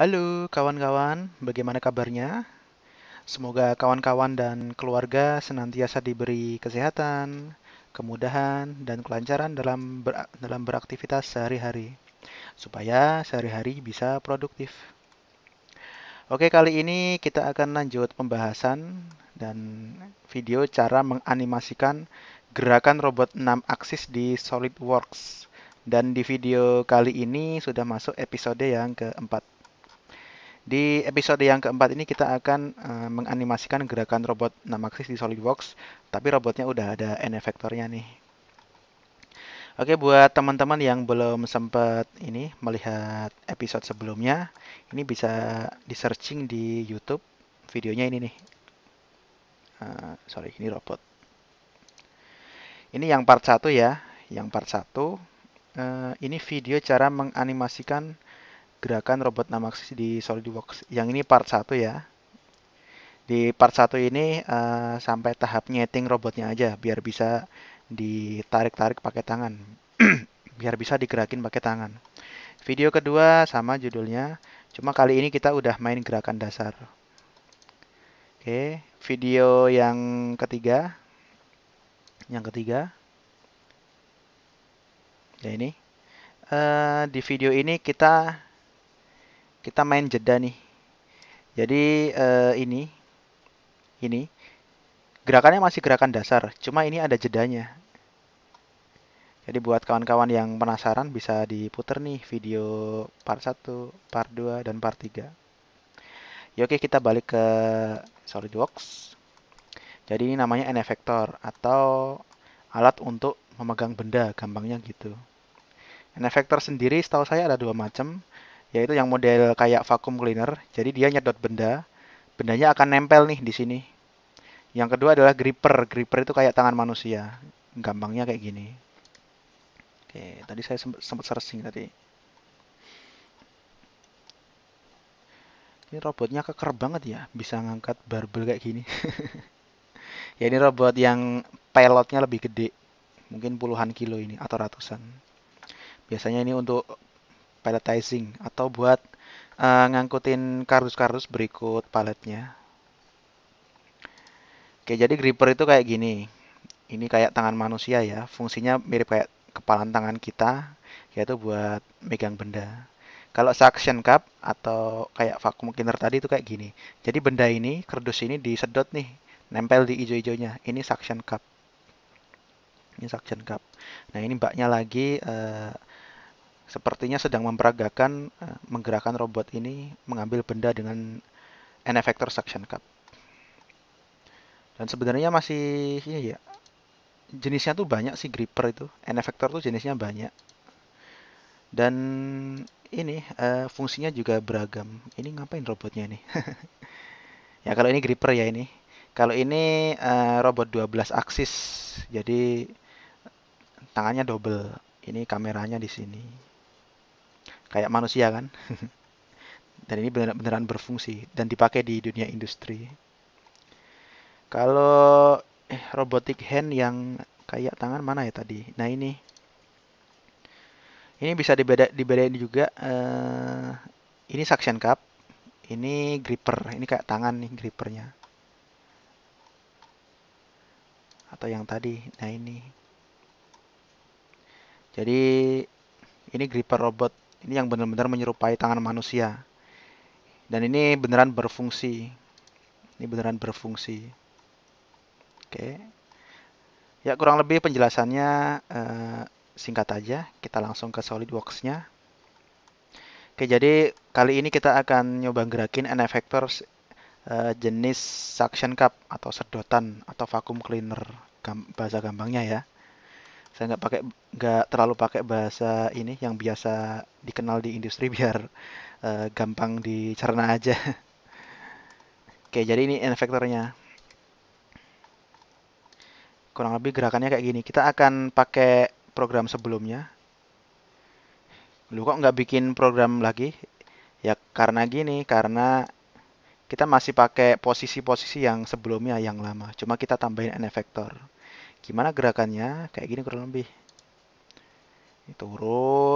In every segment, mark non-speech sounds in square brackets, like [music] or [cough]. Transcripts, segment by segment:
Halo kawan-kawan, bagaimana kabarnya? Semoga kawan-kawan dan keluarga senantiasa diberi kesehatan, kemudahan, dan kelancaran dalam ber dalam beraktivitas sehari-hari, supaya sehari-hari bisa produktif. Oke, kali ini kita akan lanjut pembahasan dan video cara menganimasikan gerakan robot 6 aksis di SolidWorks. Dan di video kali ini sudah masuk episode yang keempat. Di episode yang keempat ini kita akan uh, menganimasikan gerakan robot Namaxis di SolidWorks, tapi robotnya udah ada n efektornya nih. Oke, buat teman-teman yang belum sempat ini melihat episode sebelumnya, ini bisa di searching di YouTube videonya ini nih. Uh, sorry, ini robot. Ini yang part satu ya, yang part satu. Uh, ini video cara menganimasikan gerakan robot Namax di SolidWorks. Yang ini part 1 ya. Di part 1 ini uh, sampai tahap nyeting robotnya aja biar bisa ditarik-tarik pakai tangan. [clears throat] biar bisa digerakin pakai tangan. Video kedua sama judulnya, cuma kali ini kita udah main gerakan dasar. Oke, video yang ketiga. Yang ketiga. Ya ini. Uh, di video ini kita kita main jeda nih. Jadi eh, ini ini gerakannya masih gerakan dasar, cuma ini ada jedanya. Jadi buat kawan-kawan yang penasaran bisa diputer nih video part 1, part 2 dan part 3. Ya oke kita balik ke SolidWorks. Jadi ini namanya N-Effector atau alat untuk memegang benda, gampangnya gitu. N-Effector sendiri setahu saya ada dua macam, yaitu yang model kayak vacuum cleaner. Jadi dia nyedot benda, bendanya akan nempel nih di sini. Yang kedua adalah gripper. Gripper itu kayak tangan manusia. Gampangnya kayak gini. Oke, tadi saya sempat searching tadi. Ini robotnya keker banget ya, bisa ngangkat barbel kayak gini. [laughs] ya ini robot yang pilotnya lebih gede, mungkin puluhan kilo ini atau ratusan. Biasanya ini untuk palletizing atau buat uh, ngangkutin kardus-kardus berikut paletnya. Oke, jadi gripper itu kayak gini. Ini kayak tangan manusia ya, fungsinya mirip kayak kepalan tangan kita, yaitu buat megang benda. Kalau suction cup atau kayak vacuum cleaner tadi itu kayak gini. Jadi benda ini, kardus ini disedot nih, nempel di ijo-ijonya. Ini suction cup. Ini suction cup. Nah, ini baknya lagi uh, sepertinya sedang memperagakan eh, menggerakkan robot ini mengambil benda dengan N effector suction cup. Dan sebenarnya masih ya, ya jenisnya tuh banyak sih gripper itu. N effector tuh jenisnya banyak. Dan ini uh, fungsinya juga beragam. Ini ngapain robotnya ini? [laughs] ya kalau ini gripper ya ini. Kalau ini uh, robot 12 aksis. Jadi tangannya double. Ini kameranya di sini kayak manusia kan [laughs] dan ini benar beneran berfungsi dan dipakai di dunia industri kalau eh, robotic hand yang kayak tangan mana ya tadi nah ini ini bisa dibeda dibedain juga uh, ini suction cup ini gripper ini kayak tangan nih grippernya atau yang tadi nah ini jadi ini gripper robot ini yang benar-benar menyerupai tangan manusia. Dan ini beneran berfungsi. Ini beneran berfungsi. Oke. Ya kurang lebih penjelasannya eh, singkat aja. Kita langsung ke SolidWorks-nya. Oke, jadi kali ini kita akan nyoba gerakin n effectors eh, jenis suction cup atau sedotan atau vacuum cleaner gam bahasa gampangnya ya saya nggak pakai nggak terlalu pakai bahasa ini yang biasa dikenal di industri [laughs] biar uh, gampang dicerna aja. Oke, jadi ini N Kurang lebih gerakannya kayak gini. Kita akan pakai program sebelumnya. Lu kok nggak bikin program lagi? Ya karena gini, karena kita masih pakai posisi-posisi yang sebelumnya yang lama. Cuma kita tambahin N vektor. Gimana gerakannya? Kayak gini kurang lebih.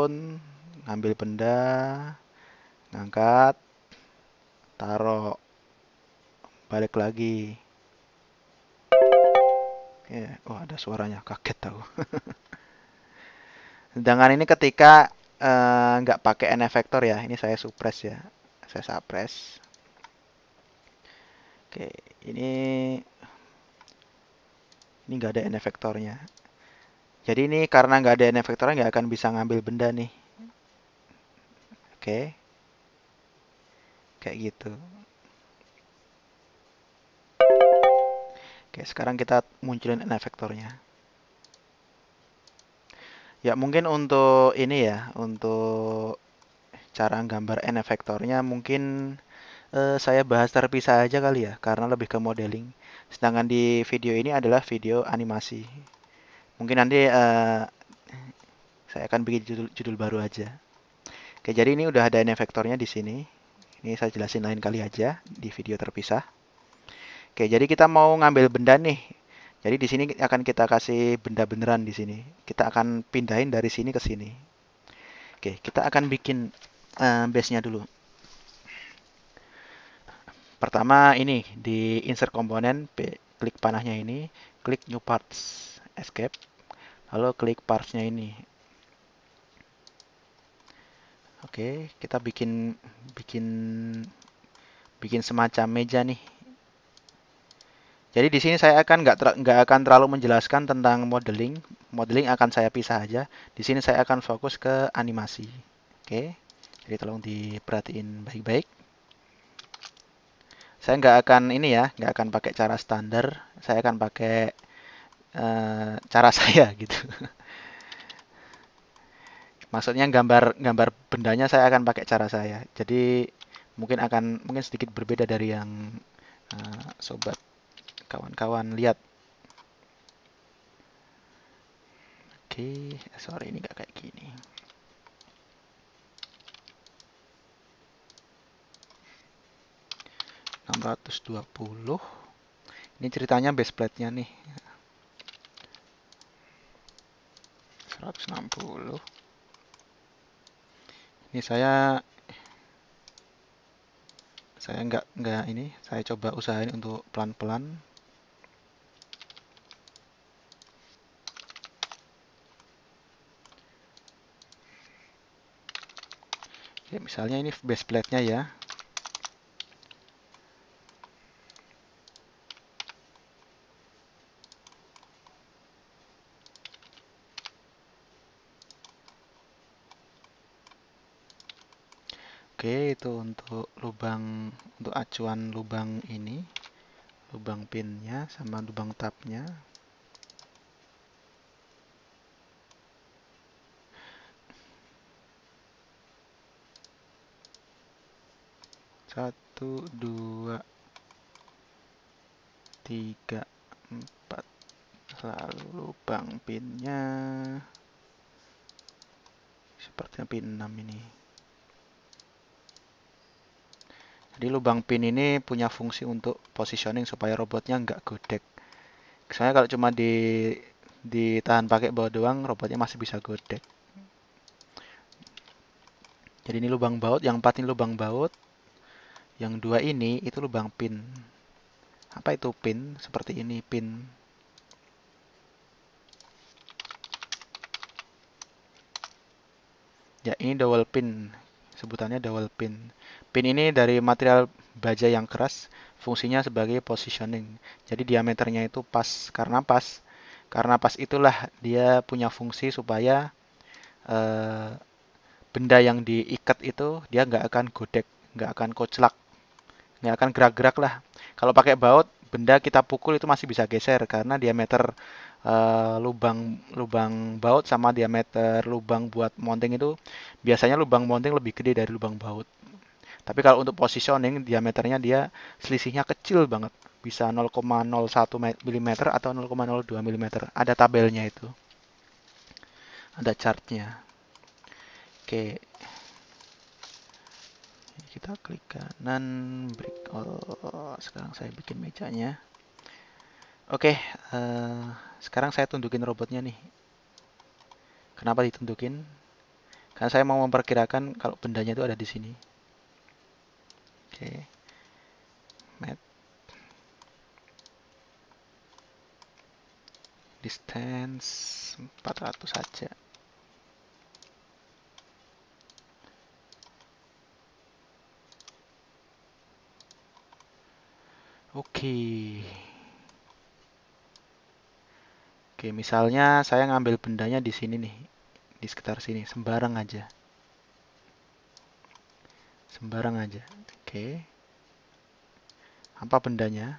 Turun, ngambil benda, ngangkat, taruh, balik lagi. Ya, oh ada suaranya, kaget tahu. [laughs] Sedangkan ini ketika eh, nggak uh, pakai n effector ya, ini saya supres ya, saya suppress. Oke, ini ini nggak ada n effectornya. Jadi ini karena nggak ada n effectornya nggak akan bisa ngambil benda nih okay. kayak gitu oke okay, sekarang kita munculin n ya mungkin untuk ini ya untuk cara gambar n vektornya mungkin eh, saya bahas terpisah aja kali ya karena lebih ke modeling sedangkan di video ini adalah video animasi mungkin nanti eh, saya akan bikin judul, judul baru aja Oke, jadi ini udah ada NF vektornya di sini. Ini saya jelasin lain kali aja di video terpisah. Oke, jadi kita mau ngambil benda nih. Jadi di sini akan kita kasih benda beneran di sini. Kita akan pindahin dari sini ke sini. Oke, kita akan bikin uh, base-nya dulu. Pertama ini di insert komponen, klik panahnya ini, klik new parts, escape. Lalu klik parts-nya ini, Oke, kita bikin bikin bikin semacam meja nih. Jadi di sini saya akan nggak nggak akan terlalu menjelaskan tentang modeling. Modeling akan saya pisah aja. Di sini saya akan fokus ke animasi. Oke. Jadi tolong diperhatiin baik-baik. Saya nggak akan ini ya, nggak akan pakai cara standar. Saya akan pakai uh, cara [laughs] saya gitu maksudnya gambar gambar bendanya saya akan pakai cara saya jadi mungkin akan mungkin sedikit berbeda dari yang uh, sobat kawan-kawan lihat oke okay. sorry ini nggak kayak gini puluh ini ceritanya base plate-nya nih 160 ini saya saya nggak nggak ini saya coba usahain untuk pelan-pelan ya, misalnya ini base plate nya ya untuk acuan lubang ini lubang pinnya sama lubang tapnya. satu dua tiga empat lalu lubang pinnya sepertinya pin 6 ini Jadi lubang pin ini punya fungsi untuk positioning supaya robotnya nggak godek. Misalnya kalau cuma di ditahan pakai baut doang, robotnya masih bisa godek. Jadi ini lubang baut, yang empat ini lubang baut, yang dua ini itu lubang pin. Apa itu pin? Seperti ini pin. Ya ini double pin sebutannya dowel pin. Pin ini dari material baja yang keras, fungsinya sebagai positioning. Jadi diameternya itu pas karena pas. Karena pas itulah dia punya fungsi supaya eh, benda yang diikat itu dia nggak akan godek, nggak akan koclak, nggak akan gerak-gerak lah. Kalau pakai baut benda kita pukul itu masih bisa geser karena diameter uh, lubang lubang baut sama diameter lubang buat mounting itu biasanya lubang mounting lebih gede dari lubang baut. Tapi kalau untuk positioning diameternya dia selisihnya kecil banget, bisa 0,01 mm atau 0,02 mm. Ada tabelnya itu. Ada chartnya. Oke, kita klik kanan break all oh, sekarang saya bikin mejanya oke uh, sekarang saya tunjukin robotnya nih kenapa ditunjukin karena saya mau memperkirakan kalau bendanya itu ada di sini oke okay. map distance 400 saja Oke. Oke, misalnya saya ngambil bendanya di sini nih, di sekitar sini, sembarang aja. Sembarang aja. Oke. Apa bendanya?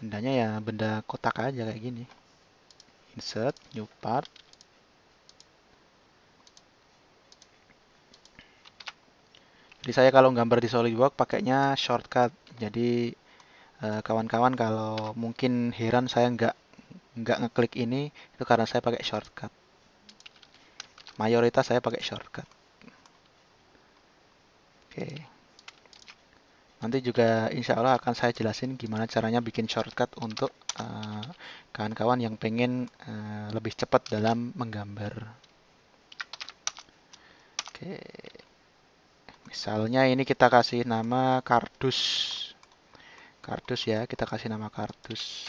Bendanya ya benda kotak aja kayak gini. Insert, new part. Jadi saya kalau gambar di SolidWorks pakainya shortcut. Jadi eh, kawan-kawan kalau mungkin heran saya nggak nggak ngeklik ini itu karena saya pakai shortcut. Mayoritas saya pakai shortcut. Oke. Nanti juga insya Allah akan saya jelasin gimana caranya bikin shortcut untuk eh, kawan-kawan uh, yang pengen uh, lebih cepat dalam menggambar. Oke misalnya ini kita kasih nama kardus kardus ya kita kasih nama kardus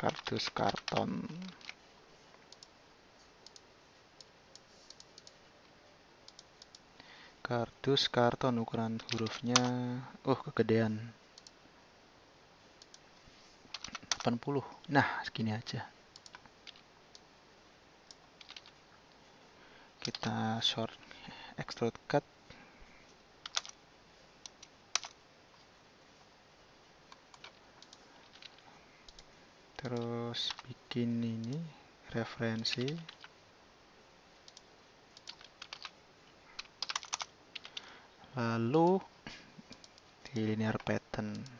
kardus karton kardus karton ukuran hurufnya oh kegedean 80 nah segini aja kita short extrude cut terus bikin ini referensi lalu di linear pattern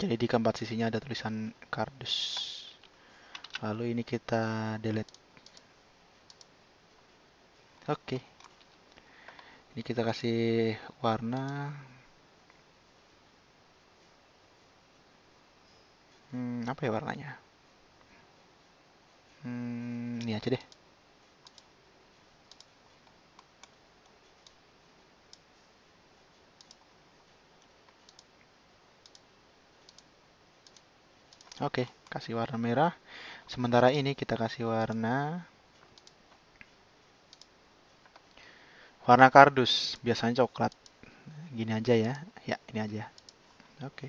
jadi di keempat sisinya ada tulisan kardus lalu ini kita delete oke ini kita kasih warna hmm, apa ya warnanya hmm, ini aja deh Oke, kasih warna merah. Sementara ini kita kasih warna warna kardus, biasanya coklat. Gini aja ya. Ya, ini aja. Oke.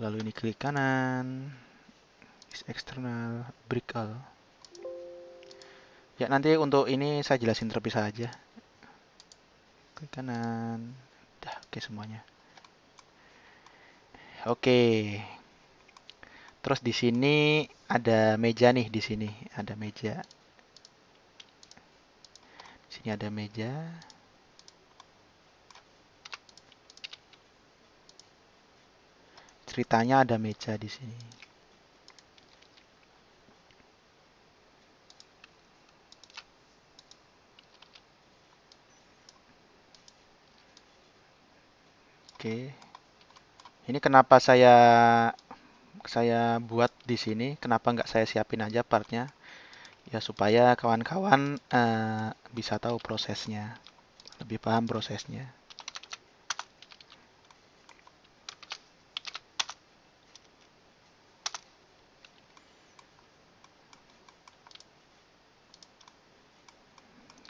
Lalu ini klik kanan. Is external brickle. Ya, nanti untuk ini saya jelasin terpisah aja. Klik kanan. Dah, oke semuanya. Oke. Terus di sini ada meja nih di sini, ada meja. Di sini ada meja. Ceritanya ada meja di sini. Oke. Okay. Ini kenapa saya saya buat di sini? Kenapa nggak saya siapin aja partnya? Ya supaya kawan-kawan uh, bisa tahu prosesnya, lebih paham prosesnya.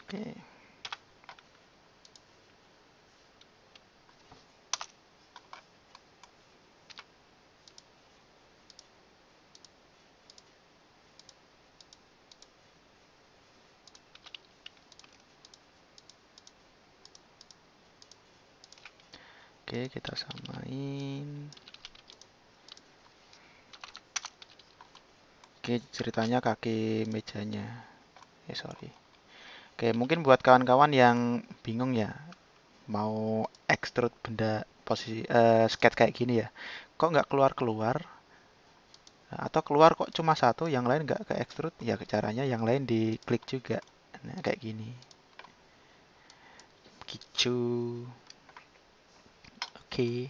Oke. Okay. kita samain. Oke, ceritanya kaki mejanya. Eh, sorry. Oke, mungkin buat kawan-kawan yang bingung ya, mau extrude benda posisi uh, sketch kayak gini ya, kok nggak keluar-keluar? Atau keluar kok cuma satu, yang lain nggak ke extrude? Ya, caranya yang lain di klik juga. Nah, kayak gini. Gitu key.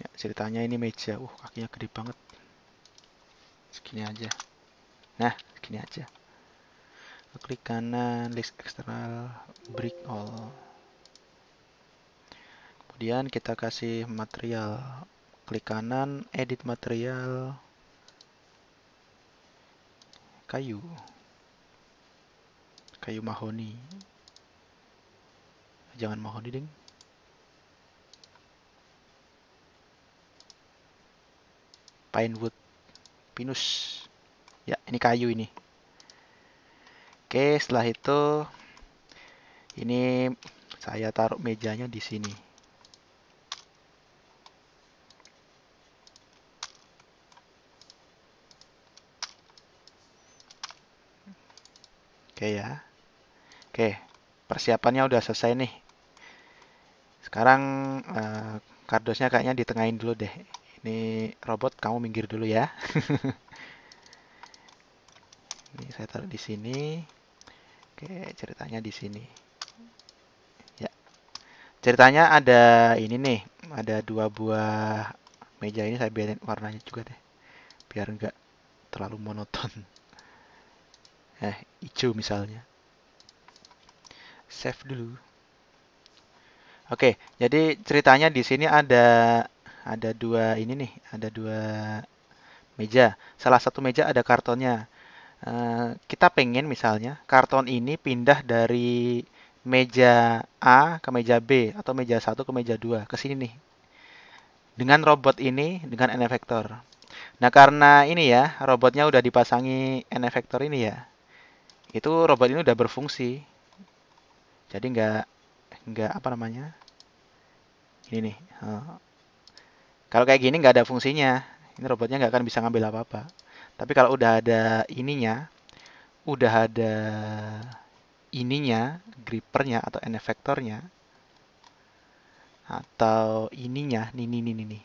Ya, ceritanya ini meja. Uh, kakinya gede banget. Segini aja. Nah, segini aja. Klik kanan, list external, break all. Kemudian kita kasih material. Klik kanan, edit material kayu kayu mahoni jangan mahoni ding pine wood pinus ya ini kayu ini oke setelah itu ini saya taruh mejanya di sini Oke ya. Oke, persiapannya udah selesai nih. Sekarang uh, kardosnya kayaknya ditengahin dulu deh. Ini robot kamu minggir dulu ya. [laughs] ini saya taruh di sini. Oke, ceritanya di sini. Ya. Ceritanya ada ini nih, ada dua buah meja ini saya biarin warnanya juga deh. Biar enggak terlalu monoton eh hijau misalnya save dulu oke jadi ceritanya di sini ada ada dua ini nih ada dua meja salah satu meja ada kartonnya Uh, kita pengen misalnya karton ini pindah dari meja A ke meja B atau meja satu ke meja dua ke sini nih dengan robot ini dengan n vector nah karena ini ya robotnya udah dipasangi n vector ini ya itu robot ini udah berfungsi jadi nggak nggak apa namanya ini nih uh, kalau kayak gini nggak ada fungsinya ini robotnya nggak akan bisa ngambil apa-apa tapi kalau udah ada ininya udah ada ininya grippernya atau enefektornya atau ininya ini ini ini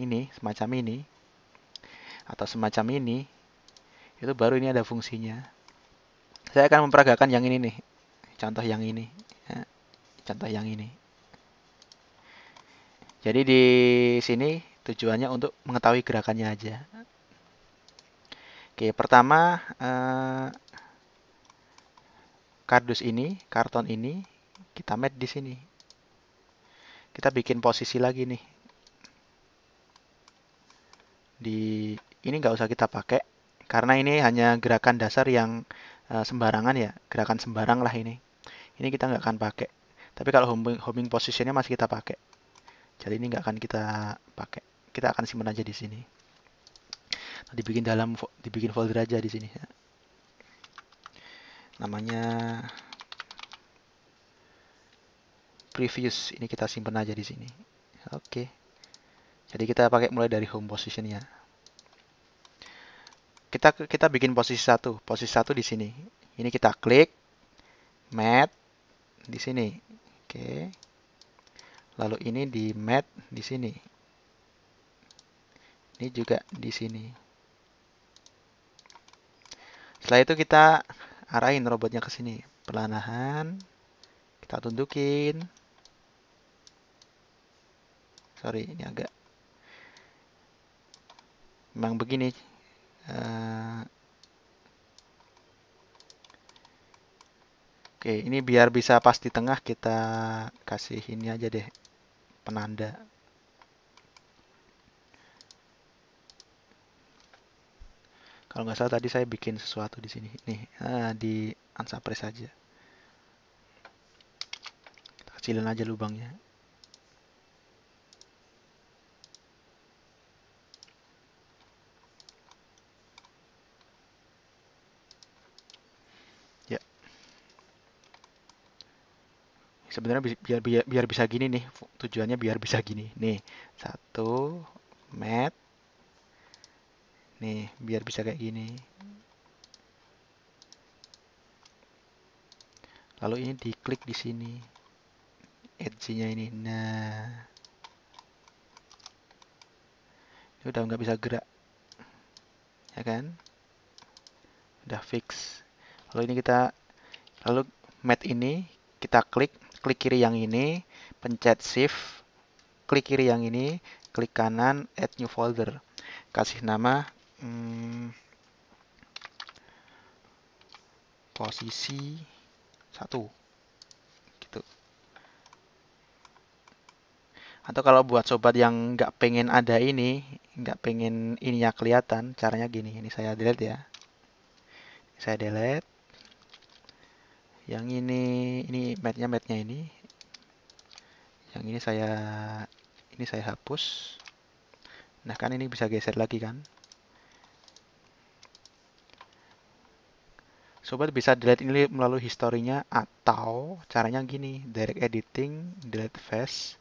ini semacam ini atau semacam ini itu baru ini ada fungsinya saya akan memperagakan yang ini nih contoh yang ini ya, contoh yang ini jadi di sini tujuannya untuk mengetahui gerakannya aja oke pertama eh, kardus ini karton ini kita met di sini kita bikin posisi lagi nih di ini nggak usah kita pakai karena ini hanya gerakan dasar yang Eh, sembarangan ya, gerakan sembarang lah ini. Ini kita nggak akan pakai. Tapi kalau homing, homing positionnya masih kita pakai. Jadi ini nggak akan kita pakai. Kita akan simpan aja di sini. Nah, dibikin dalam, dibikin folder aja di sini. Ya. Namanya previous Ini kita simpan aja di sini. Oke. Okay. Jadi kita pakai mulai dari home position ya kita kita bikin posisi satu posisi satu di sini ini kita klik mat di sini oke lalu ini di mat di sini ini juga di sini setelah itu kita arahin robotnya ke sini perlahan kita tundukin sorry ini agak memang begini oke ini biar bisa pas di tengah kita kasih ini aja deh penanda kalau nggak salah tadi saya bikin sesuatu di sini nih eh, di unsuppress saja kecilin aja lubangnya sebenarnya biar, biar biar bisa gini nih tujuannya biar bisa gini nih satu mat nih biar bisa kayak gini lalu ini diklik di sini edge-nya ini nah ini udah nggak bisa gerak ya kan udah fix lalu ini kita lalu mat ini kita klik klik kiri yang ini, pencet shift, klik kiri yang ini, klik kanan, add new folder. Kasih nama hmm, posisi 1. Gitu. Atau kalau buat sobat yang nggak pengen ada ini, nggak pengen ininya kelihatan, caranya gini. Ini saya delete ya. Saya delete yang ini ini matnya matnya ini yang ini saya ini saya hapus nah kan ini bisa geser lagi kan sobat bisa delete ini melalui historinya atau caranya gini direct editing delete face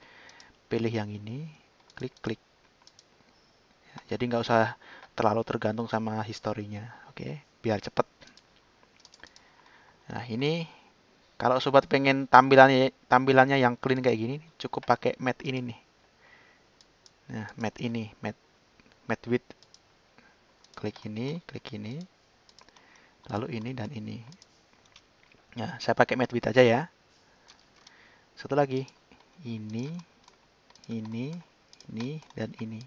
pilih yang ini klik klik ya, jadi nggak usah terlalu tergantung sama historinya oke biar cepet Nah, ini kalau sobat pengen tampilannya tampilannya yang clean kayak gini, cukup pakai mat ini nih. Nah, mat ini, mat mat width. Klik ini, klik ini. Lalu ini dan ini. Nah, saya pakai mat width aja ya. Satu lagi. Ini, ini, ini dan ini.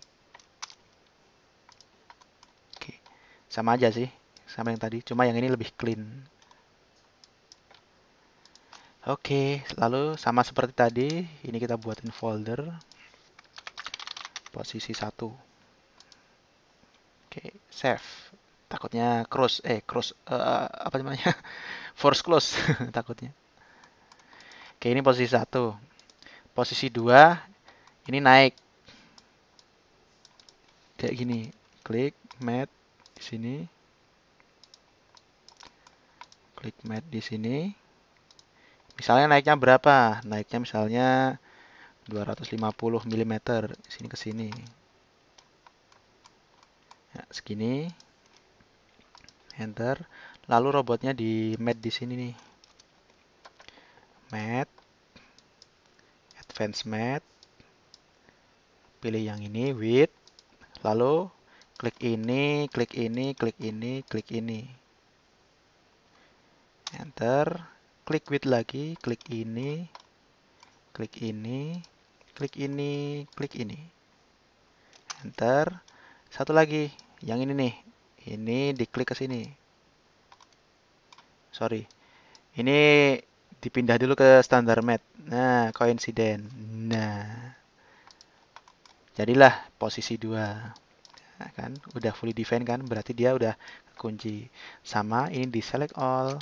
Oke. Sama aja sih sama yang tadi, cuma yang ini lebih clean. Oke, lalu sama seperti tadi, ini kita buatin folder posisi satu. Oke, save. Takutnya close eh close uh, apa namanya? [laughs] force close [laughs] takutnya. Oke, ini posisi satu, Posisi dua, ini naik. Kayak gini. Klik mat di sini. Klik mat di sini Misalnya naiknya berapa? Naiknya misalnya 250 mm sini ke sini. Ya, segini. Enter. Lalu robotnya di mat di sini nih. Mat. Advanced mat. Pilih yang ini width. Lalu klik ini, klik ini, klik ini, klik ini. Enter klik width lagi, klik ini, klik ini, klik ini, klik ini. Enter. Satu lagi, yang ini nih. Ini diklik ke sini. Sorry. Ini dipindah dulu ke standar mat. Nah, koinsiden. Nah. Jadilah posisi 2. Nah, kan udah fully defend kan berarti dia udah kunci. Sama ini di select all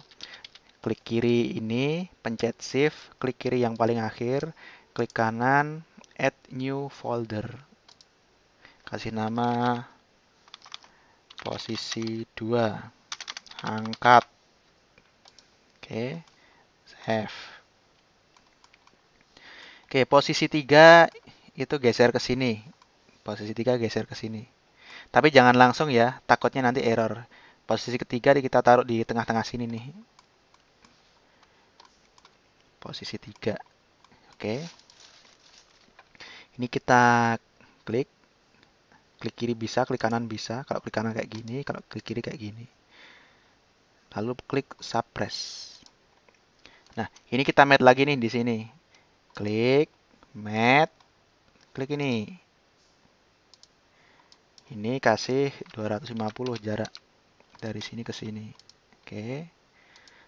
klik kiri ini, pencet shift, klik kiri yang paling akhir, klik kanan, add new folder. Kasih nama posisi 2. Angkat. Oke, save. Oke, posisi 3 itu geser ke sini. Posisi 3 geser ke sini. Tapi jangan langsung ya, takutnya nanti error. Posisi ketiga kita taruh di tengah-tengah sini nih posisi 3. Oke. Ini kita klik. Klik kiri bisa, klik kanan bisa. Kalau klik kanan kayak gini, kalau klik kiri kayak gini. Lalu klik suppress. Nah, ini kita mat lagi nih di sini. Klik mat, Klik ini. Ini kasih 250 jarak dari sini ke sini. Oke.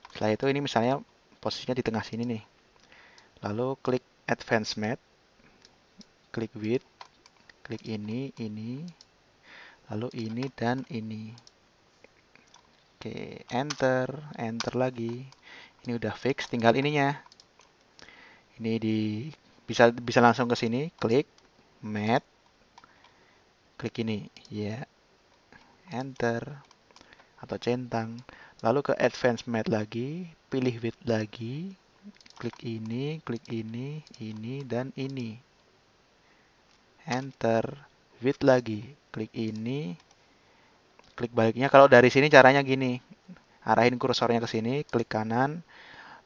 Setelah itu ini misalnya posisinya di tengah sini nih. Lalu klik Advanced map, klik width, klik ini, ini, lalu ini dan ini. Oke, enter, enter lagi. Ini udah fix, tinggal ininya. Ini di bisa bisa langsung ke sini, klik map, klik ini, ya, yeah. enter atau centang lalu ke advanced Mat lagi pilih width lagi klik ini klik ini ini dan ini enter width lagi klik ini klik baliknya kalau dari sini caranya gini arahin kursornya ke sini klik kanan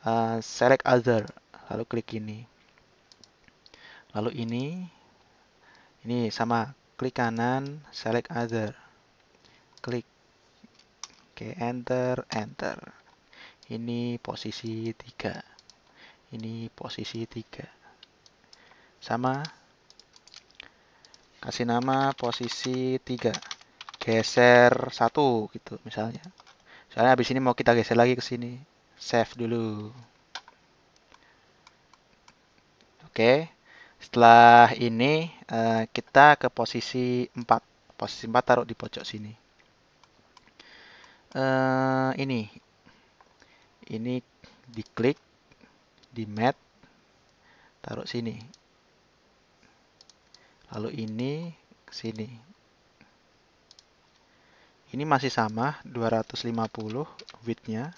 uh, select other lalu klik ini lalu ini ini sama klik kanan select other klik Oke, enter, enter. Ini posisi 3. Ini posisi 3. Sama. Kasih nama posisi 3. Geser 1 gitu misalnya. Soalnya habis ini mau kita geser lagi ke sini. Save dulu. Oke. Setelah ini eh, kita ke posisi 4. Posisi 4 taruh di pojok sini. Eh, ini ini diklik di mat taruh sini lalu ini ke sini ini masih sama 250 widthnya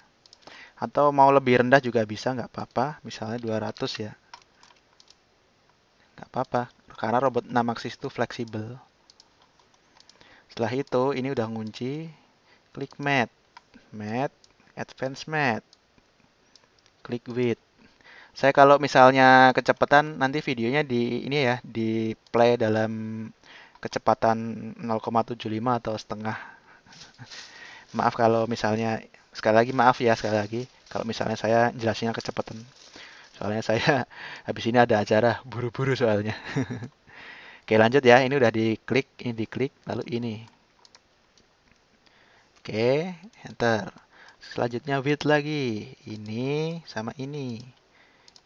atau mau lebih rendah juga bisa nggak apa-apa misalnya 200 ya nggak apa-apa karena robot Namaxis itu fleksibel setelah itu ini udah ngunci Klik Mat, Mat, Advanced Mat. Klik Width. Saya kalau misalnya kecepatan nanti videonya di ini ya, di play dalam kecepatan 0,75 atau setengah. [laughs] maaf kalau misalnya sekali lagi maaf ya sekali lagi kalau misalnya saya jelasinnya kecepatan. Soalnya saya [laughs] habis ini ada acara buru-buru soalnya. [laughs] Oke, lanjut ya. Ini udah diklik, ini diklik, lalu ini Oke, enter. Selanjutnya width lagi. Ini sama ini.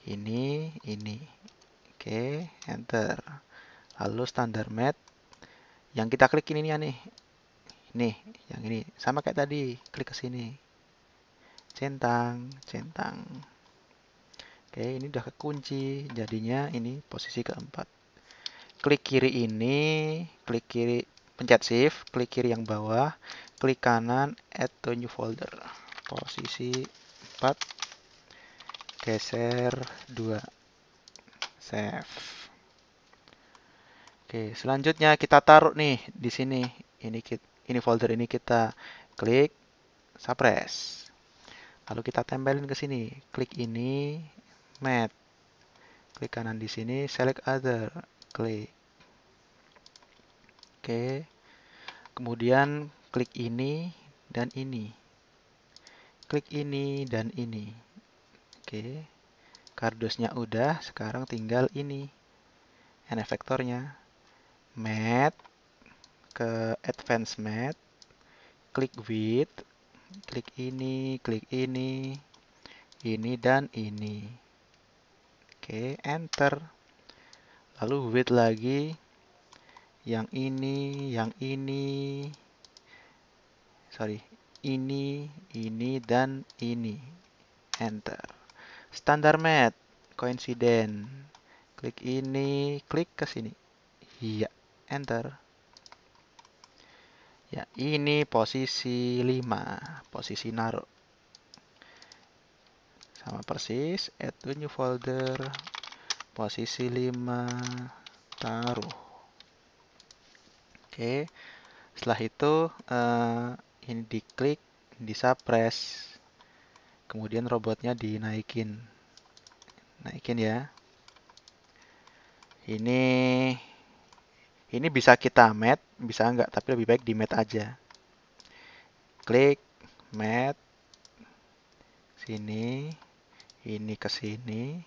Ini, ini. Oke, enter. Lalu standard mat yang kita klik ini nih. Nih, yang ini sama kayak tadi, klik ke sini. Centang, centang. Oke, ini udah kekunci. Jadinya ini posisi keempat. Klik kiri ini, klik kiri pencet shift, klik kiri yang bawah, klik kanan add to new folder posisi 4 geser 2 save oke selanjutnya kita taruh nih di sini ini ini folder ini kita klik suppress lalu kita tempelin ke sini klik ini mat klik kanan di sini select other klik oke kemudian klik ini dan ini klik ini dan ini oke kardusnya udah sekarang tinggal ini N vektornya mat ke advance mat klik width klik ini klik ini ini dan ini oke enter lalu width lagi yang ini yang ini sorry ini ini dan ini enter standar met koinsiden klik ini klik ke sini iya enter ya ini posisi 5 posisi naruh sama persis add to new folder posisi 5 taruh oke setelah itu uh, ini diklik, press, kemudian robotnya dinaikin, naikin ya. Ini ini bisa kita met, bisa enggak, tapi lebih baik di met aja. Klik met sini, ini ke sini,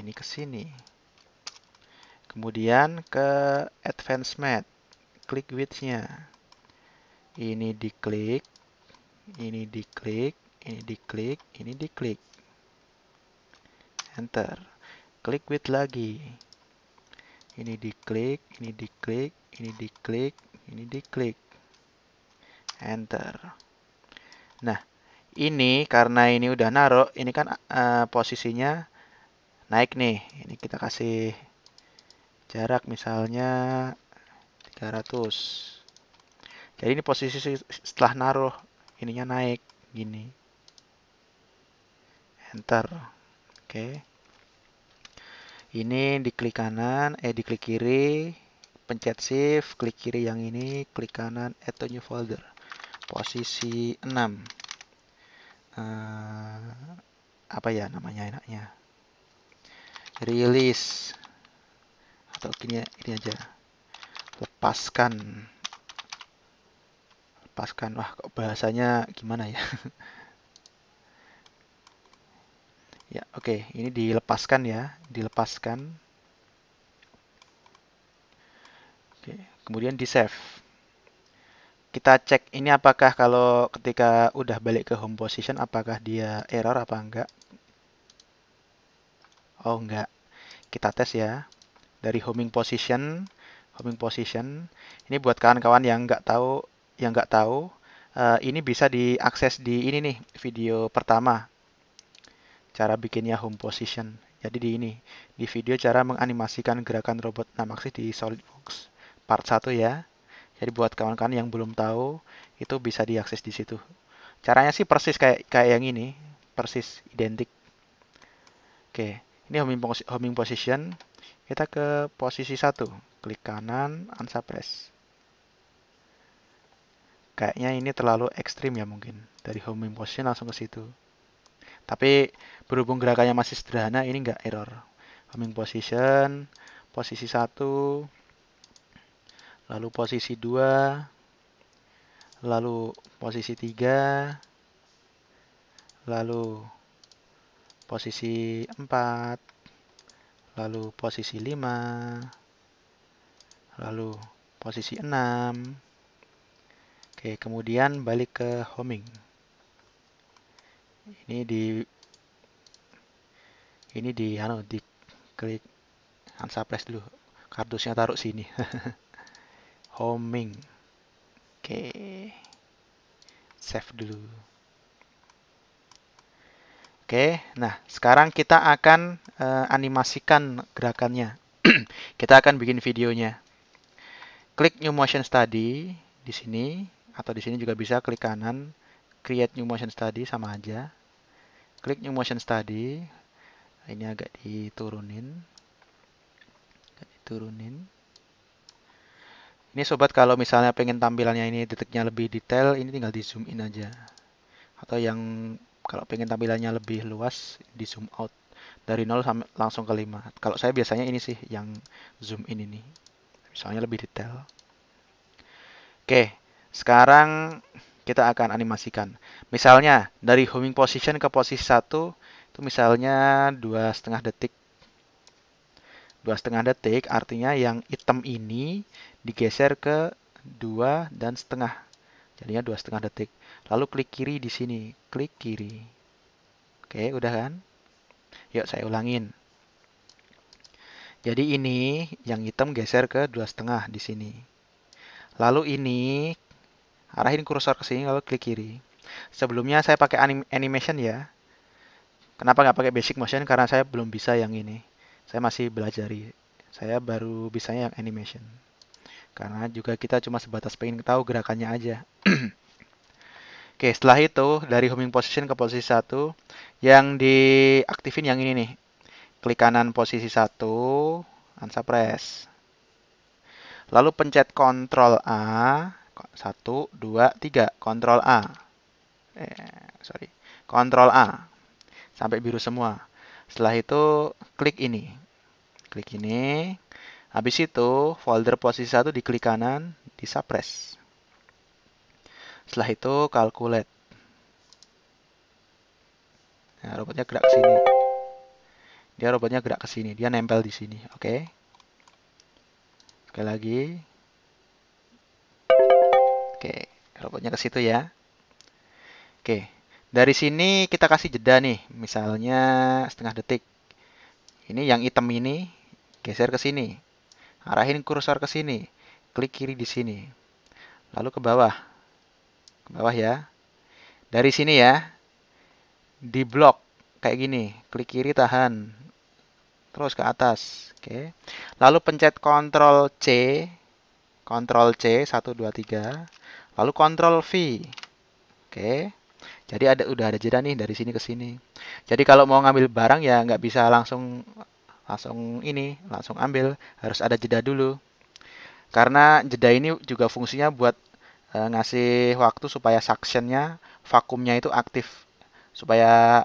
ini ke sini. Kemudian ke advanced mat, klik width-nya ini diklik, ini diklik, ini diklik, ini diklik. Enter. Klik with lagi. Ini diklik, ini diklik, ini diklik, ini diklik. Enter. Nah, ini karena ini udah naruh, ini kan uh, posisinya naik nih. Ini kita kasih jarak misalnya 300. Jadi ya, ini posisi setelah naruh ininya naik gini. Enter. Oke. Okay. Ini diklik kanan, eh diklik kiri, pencet shift, klik kiri yang ini, klik kanan, add to new folder. Posisi 6. Uh, eh, apa ya namanya enaknya? Release atau ini, ya, ini aja. Lepaskan lepaskan wah kok bahasanya gimana ya [laughs] ya oke okay. ini dilepaskan ya dilepaskan oke okay. kemudian di save kita cek ini apakah kalau ketika udah balik ke home position apakah dia error apa enggak oh enggak kita tes ya dari homing position homing position ini buat kawan-kawan yang enggak tahu yang nggak tahu, eh, ini bisa diakses di ini nih, video pertama. Cara bikinnya home position. Jadi di ini, di video cara menganimasikan gerakan robot Namaxis di SolidWorks part 1 ya. Jadi buat kawan-kawan yang belum tahu, itu bisa diakses di situ. Caranya sih persis kayak kayak yang ini, persis identik. Oke, ini homing, homing position. Kita ke posisi satu klik kanan, unsuppress kayaknya ini terlalu ekstrim ya mungkin dari homing position langsung ke situ tapi berhubung gerakannya masih sederhana ini enggak error homing position posisi satu, lalu posisi dua, lalu posisi tiga, lalu posisi empat, lalu posisi lima, lalu posisi enam. Oke, kemudian balik ke homing. Ini di ini di anu di klik unsuppress dulu. Kardusnya taruh sini. [laughs] homing. Oke. Save dulu. Oke, nah sekarang kita akan uh, animasikan gerakannya. [clears throat] kita akan bikin videonya. Klik new motion study di sini atau di sini juga bisa klik kanan create new motion study sama aja klik new motion study ini agak diturunin agak diturunin ini sobat kalau misalnya pengen tampilannya ini detiknya lebih detail ini tinggal di zoom in aja atau yang kalau pengen tampilannya lebih luas di zoom out dari 0 sampai langsung ke 5 kalau saya biasanya ini sih yang zoom in ini misalnya lebih detail oke sekarang kita akan animasikan. Misalnya dari homing position ke posisi satu itu misalnya dua setengah detik. Dua setengah detik artinya yang item ini digeser ke dua dan setengah. Jadinya dua setengah detik. Lalu klik kiri di sini, klik kiri. Oke, udah kan? Yuk saya ulangin. Jadi ini yang hitam geser ke dua setengah di sini. Lalu ini Arahin kursor ke sini lalu klik kiri. Sebelumnya saya pakai anim animation ya. Kenapa nggak pakai basic motion? Karena saya belum bisa yang ini. Saya masih belajar. Saya baru bisanya yang animation. Karena juga kita cuma sebatas pengen tahu gerakannya aja. [clears throat] Oke, setelah itu dari homing position ke posisi 1, yang diaktifin yang ini nih. Klik kanan posisi 1, unsuppress. Lalu pencet Ctrl A, 1, 2, 3. Kontrol A. Eh, sorry. Kontrol A. Sampai biru semua. Setelah itu klik ini. Klik ini. Habis itu folder posisi 1 klik kanan, di suppress. Setelah itu calculate. Nah, robotnya gerak ke sini. Dia robotnya gerak ke sini, dia nempel di sini, oke. Okay? Sekali lagi, Oke, robotnya ke situ ya. Oke, dari sini kita kasih jeda nih, misalnya setengah detik. Ini yang item ini, geser ke sini. Arahin kursor ke sini. Klik kiri di sini. Lalu ke bawah. Ke bawah ya. Dari sini ya. Di blok kayak gini. Klik kiri tahan. Terus ke atas. Oke. Lalu pencet Ctrl C. Ctrl C 1 2 3. Lalu kontrol V. Oke. Jadi ada udah ada jeda nih dari sini ke sini. Jadi kalau mau ngambil barang ya nggak bisa langsung langsung ini, langsung ambil, harus ada jeda dulu. Karena jeda ini juga fungsinya buat e, ngasih waktu supaya suctionnya, vakumnya itu aktif supaya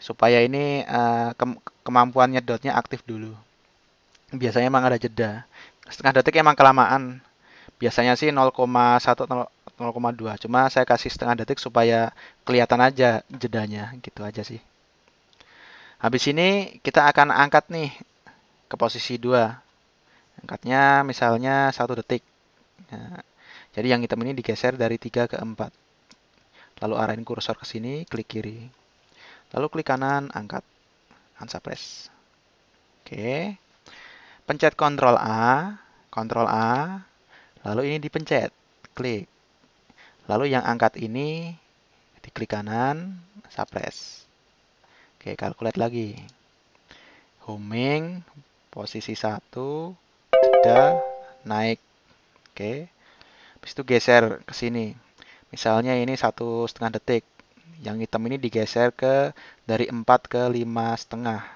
supaya ini e, ke, kemampuannya dotnya aktif dulu. Biasanya emang ada jeda. Setengah detik emang kelamaan biasanya sih 0,1 atau 0,2 cuma saya kasih setengah detik supaya kelihatan aja jedanya gitu aja sih habis ini kita akan angkat nih ke posisi 2 angkatnya misalnya 1 detik nah, jadi yang hitam ini digeser dari 3 ke 4 lalu arahin kursor ke sini klik kiri lalu klik kanan angkat unsuppress oke pencet Ctrl A Ctrl A Lalu ini dipencet, klik. Lalu yang angkat ini diklik kanan, suppress. Oke, kalkulat lagi. Homing, posisi satu, jeda, naik. Oke. Habis itu geser ke sini. Misalnya ini satu setengah detik. Yang hitam ini digeser ke dari 4 ke lima setengah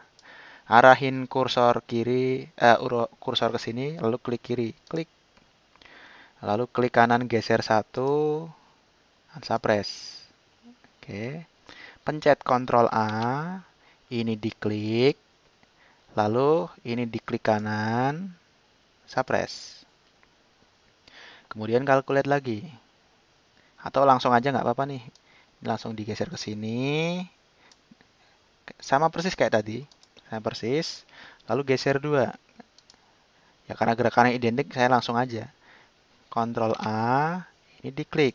arahin kursor kiri eh, kursor ke sini lalu klik kiri klik Lalu klik kanan geser satu, press, Oke. Pencet Ctrl A, ini diklik. Lalu ini diklik kanan, suppress. Kemudian calculate lagi. Atau langsung aja nggak apa-apa nih. Langsung digeser ke sini. Sama persis kayak tadi. Sama persis. Lalu geser dua. Ya karena gerakannya identik, saya langsung aja. Ctrl A, ini diklik.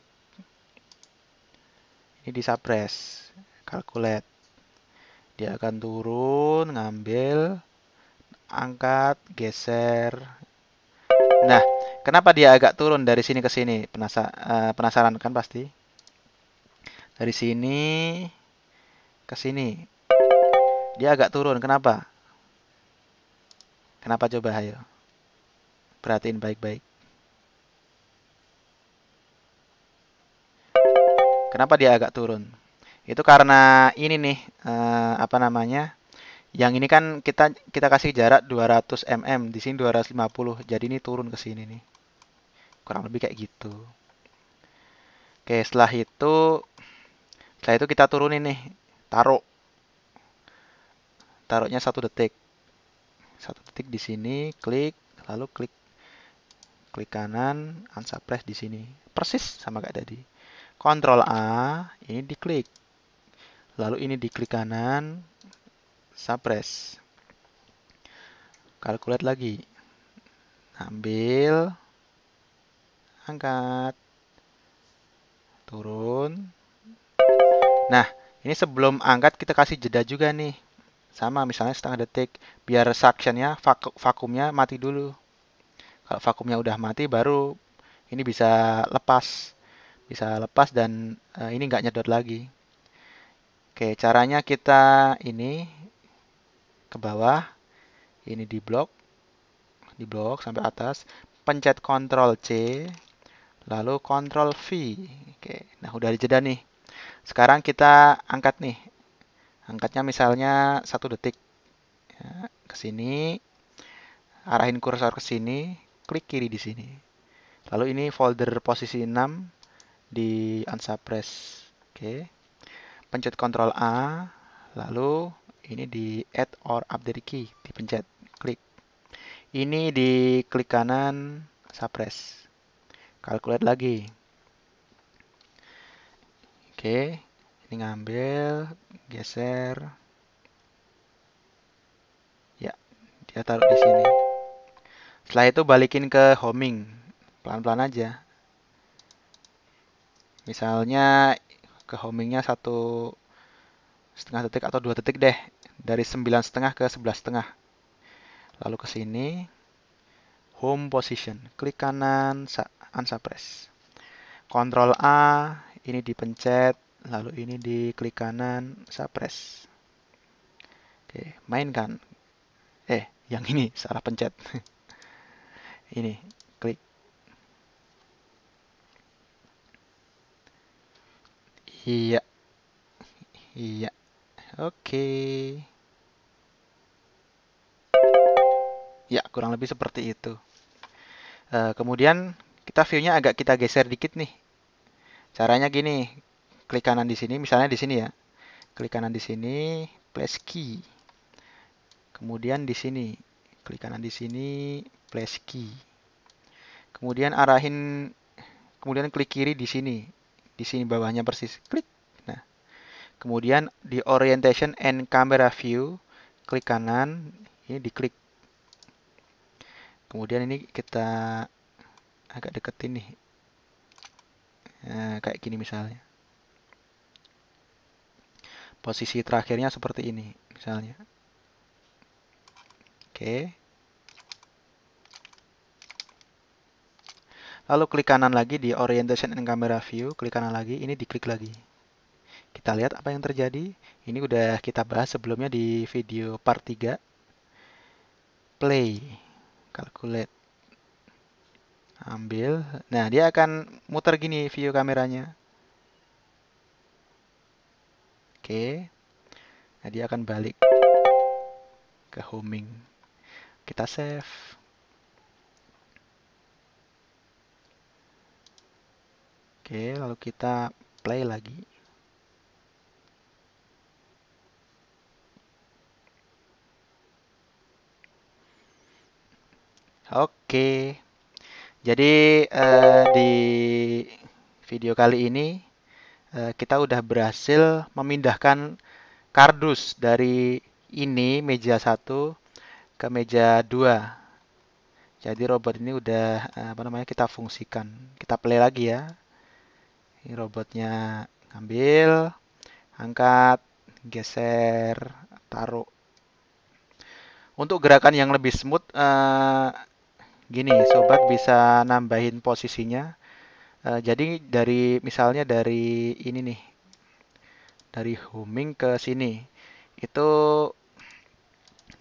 Ini suppress, calculate. Dia akan turun, ngambil, angkat, geser. Nah, kenapa dia agak turun dari sini ke sini? Eh, penasaran kan pasti? Dari sini ke sini. Dia agak turun, kenapa? Kenapa coba ayo? Perhatiin baik-baik. Kenapa dia agak turun? Itu karena ini nih eh, apa namanya? Yang ini kan kita kita kasih jarak 200 mm, di sini 250. Jadi ini turun ke sini nih. Kurang lebih kayak gitu. Oke, setelah itu setelah itu kita turun ini. taruh. Taruhnya satu detik. Satu detik di sini, klik, lalu klik klik kanan, unsuppress di sini. Persis sama kayak tadi. Ctrl A, ini diklik. Lalu ini diklik kanan, suppress. Kalkulat lagi. Ambil, angkat, turun. Nah, ini sebelum angkat kita kasih jeda juga nih. Sama, misalnya setengah detik. Biar suctionnya, vaku vakumnya mati dulu. Kalau vakumnya udah mati, baru ini bisa lepas bisa lepas dan uh, ini nggak nyedot lagi oke caranya kita ini ke bawah ini di blok di blok sampai atas pencet Ctrl C lalu Ctrl V oke nah udah dijeda nih sekarang kita angkat nih angkatnya misalnya satu detik ya, ke sini arahin kursor ke sini klik kiri di sini lalu ini folder posisi 6 di unsuppress. Oke. Okay. Pencet Ctrl A, lalu ini di add or update key, dipencet, klik. Ini di klik kanan suppress. Calculate lagi. Oke, okay. ini ngambil, geser. Ya, dia taruh di sini. Setelah itu balikin ke homing. Pelan-pelan aja. Misalnya ke homingnya satu setengah detik atau dua detik deh dari sembilan setengah ke sebelas setengah. Lalu ke sini home position, klik kanan unsuppress. control A, ini dipencet, lalu ini diklik kanan suppress. Oke, mainkan. Eh, yang ini salah pencet. [laughs] ini Iya. Iya. Oke. Ya, kurang lebih seperti itu. Uh, kemudian kita view-nya agak kita geser dikit nih. Caranya gini, klik kanan di sini, misalnya di sini ya. Klik kanan di sini, place key. Kemudian di sini, klik kanan di sini, place key. Kemudian arahin, kemudian klik kiri di sini, di sini bawahnya persis. Klik. Nah, kemudian di orientation and camera view, klik kanan, ini diklik. Kemudian ini kita agak deketin nih. Nah, kayak gini misalnya. Posisi terakhirnya seperti ini misalnya. Oke. Okay. Lalu klik kanan lagi di Orientation and Camera View, klik kanan lagi, ini diklik lagi. Kita lihat apa yang terjadi. Ini udah kita bahas sebelumnya di video part 3. Play, calculate, ambil. Nah, dia akan muter gini view kameranya. Oke. Nah, dia akan balik ke homing. Kita save. Oke, lalu kita play lagi. Oke. Jadi eh, di video kali ini eh, kita udah berhasil memindahkan kardus dari ini meja satu ke meja 2. Jadi robot ini udah eh, apa namanya kita fungsikan. Kita play lagi ya. Ini robotnya ambil, angkat, geser, taruh. Untuk gerakan yang lebih smooth, uh, gini sobat bisa nambahin posisinya. Uh, jadi dari misalnya dari ini nih, dari homing ke sini, itu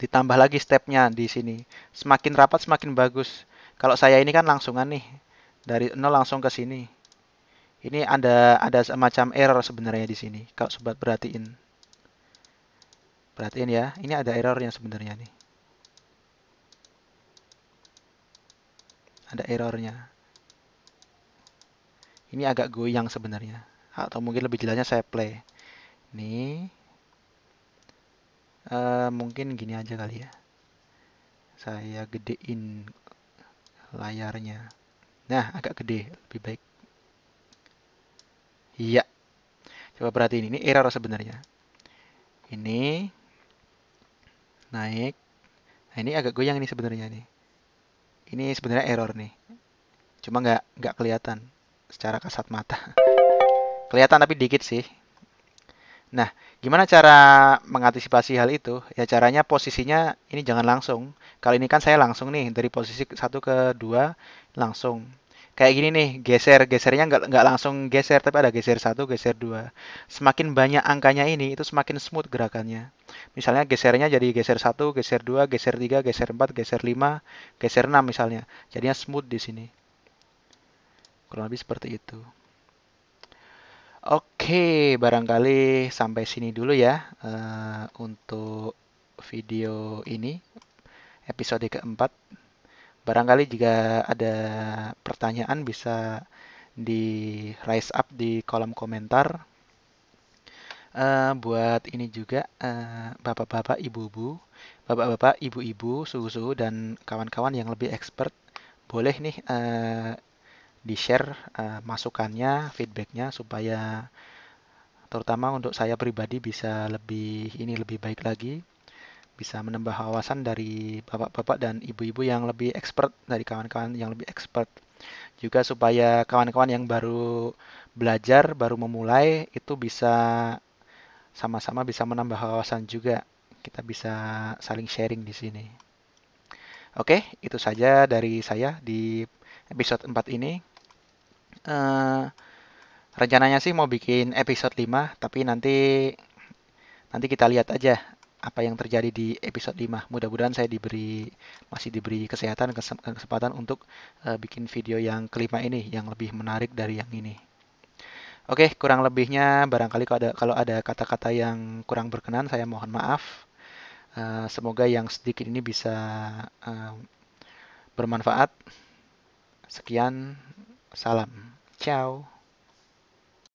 ditambah lagi stepnya di sini. Semakin rapat semakin bagus. Kalau saya ini kan langsungan nih, dari nol langsung ke sini. Ini ada ada semacam error sebenarnya di sini. Kalau sobat perhatiin. Perhatiin ya, ini ada errornya sebenarnya nih. Ada errornya. Ini agak goyang sebenarnya. Atau mungkin lebih jelasnya saya play. Nih. Uh, mungkin gini aja kali ya. Saya gedein layarnya. Nah, agak gede, lebih baik. Iya. Coba perhatiin ini error sebenarnya. Ini naik. Nah, ini agak goyang ini sebenarnya nih. Ini sebenarnya error nih. Cuma nggak nggak kelihatan secara kasat mata. [laughs] kelihatan tapi dikit sih. Nah, gimana cara mengantisipasi hal itu? Ya caranya posisinya ini jangan langsung. Kali ini kan saya langsung nih dari posisi 1 ke 2 langsung kayak gini nih geser gesernya nggak nggak langsung geser tapi ada geser satu geser dua semakin banyak angkanya ini itu semakin smooth gerakannya misalnya gesernya jadi geser satu geser dua geser tiga geser empat geser lima geser enam misalnya jadinya smooth di sini kurang lebih seperti itu Oke, barangkali sampai sini dulu ya uh, untuk video ini, episode keempat. Barangkali jika ada pertanyaan bisa di rise up di kolom komentar. Uh, buat ini juga uh, bapak-bapak, ibu-ibu, bapak-bapak, ibu-ibu, suhu-suhu dan kawan-kawan yang lebih expert boleh nih uh, di-share uh, masukannya, feedbacknya supaya terutama untuk saya pribadi bisa lebih ini lebih baik lagi bisa menambah wawasan dari bapak-bapak dan ibu-ibu yang lebih expert dari kawan-kawan yang lebih expert juga supaya kawan-kawan yang baru belajar baru memulai itu bisa sama-sama bisa menambah wawasan juga kita bisa saling sharing di sini oke itu saja dari saya di episode 4 ini uh, rencananya sih mau bikin episode 5 tapi nanti nanti kita lihat aja apa yang terjadi di episode 5. Mudah-mudahan saya diberi masih diberi kesehatan kesempatan untuk uh, bikin video yang kelima ini yang lebih menarik dari yang ini. Oke, kurang lebihnya barangkali kalau ada kalau ada kata-kata yang kurang berkenan saya mohon maaf. Uh, semoga yang sedikit ini bisa uh, bermanfaat. Sekian, salam. Ciao.